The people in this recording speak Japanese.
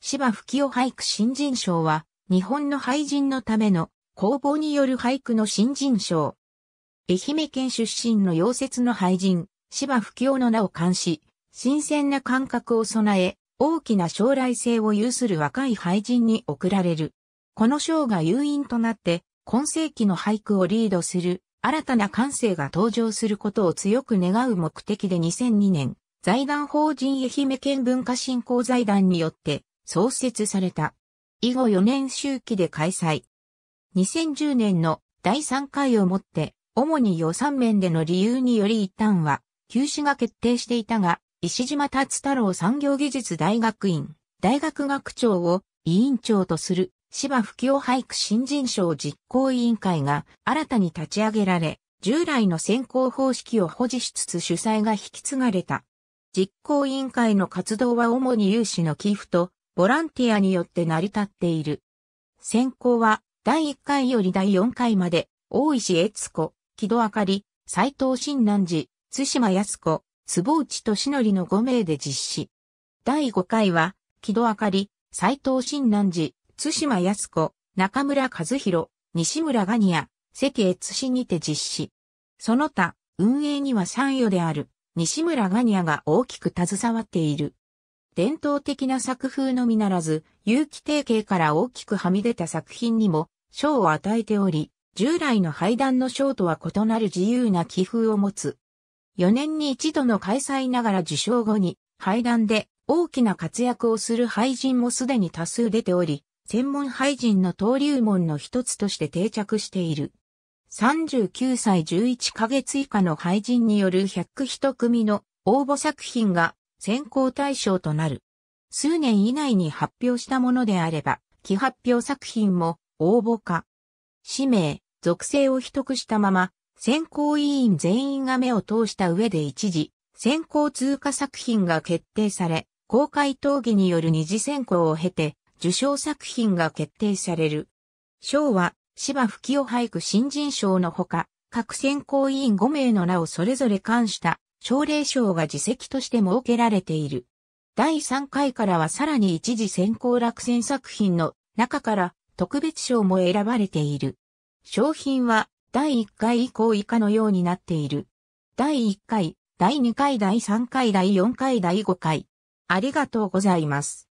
芝吹を俳句新人賞は、日本の俳人のための公募による俳句の新人賞。愛媛県出身の溶接の俳人、芝吹夫の名を冠し、新鮮な感覚を備え、大きな将来性を有する若い俳人に贈られる。この賞が誘引となって、今世紀の俳句をリードする新たな感性が登場することを強く願う目的で2002年、財団法人愛媛県文化振興財団によって創設された。以後4年周期で開催。2010年の第3回をもって、主に予算面での理由により一旦は、休止が決定していたが、石島達太郎産業技術大学院、大学学長を委員長とする芝不況俳句新人賞実行委員会が新たに立ち上げられ、従来の選考方式を保持しつつ主催が引き継がれた。実行委員会の活動は主に有志の寄付とボランティアによって成り立っている。選考は第1回より第4回まで、大石悦子、木戸明か斎藤新南寺、津島康子、坪内俊則の5名で実施。第5回は、木戸明か斎藤新南寺、津島康子、中村和弘、西村ガニア、関越氏にて実施。その他、運営には参与である、西村ガニアが大きく携わっている。伝統的な作風のみならず、有機定型から大きくはみ出た作品にも賞を与えており、従来の廃壇の賞とは異なる自由な気風を持つ。4年に一度の開催ながら受賞後に、廃壇で大きな活躍をする廃人もすでに多数出ており、専門廃人の登竜門の一つとして定着している。39歳11ヶ月以下の廃人による101組の応募作品が選考対象となる。数年以内に発表したものであれば、既発表作品も応募か、氏名、属性を取得したまま、選考委員全員が目を通した上で一時、選考通過作品が決定され、公開討議による二次選考を経て、受賞作品が決定される。賞は、芝吹を俳句新人賞のほか、各選考委員5名の名をそれぞれ冠した奨励賞が自責として設けられている。第3回からはさらに一時選考落選作品の中から特別賞も選ばれている。賞品は第1回以降以下のようになっている。第1回、第2回、第3回、第4回、第5回。ありがとうございます。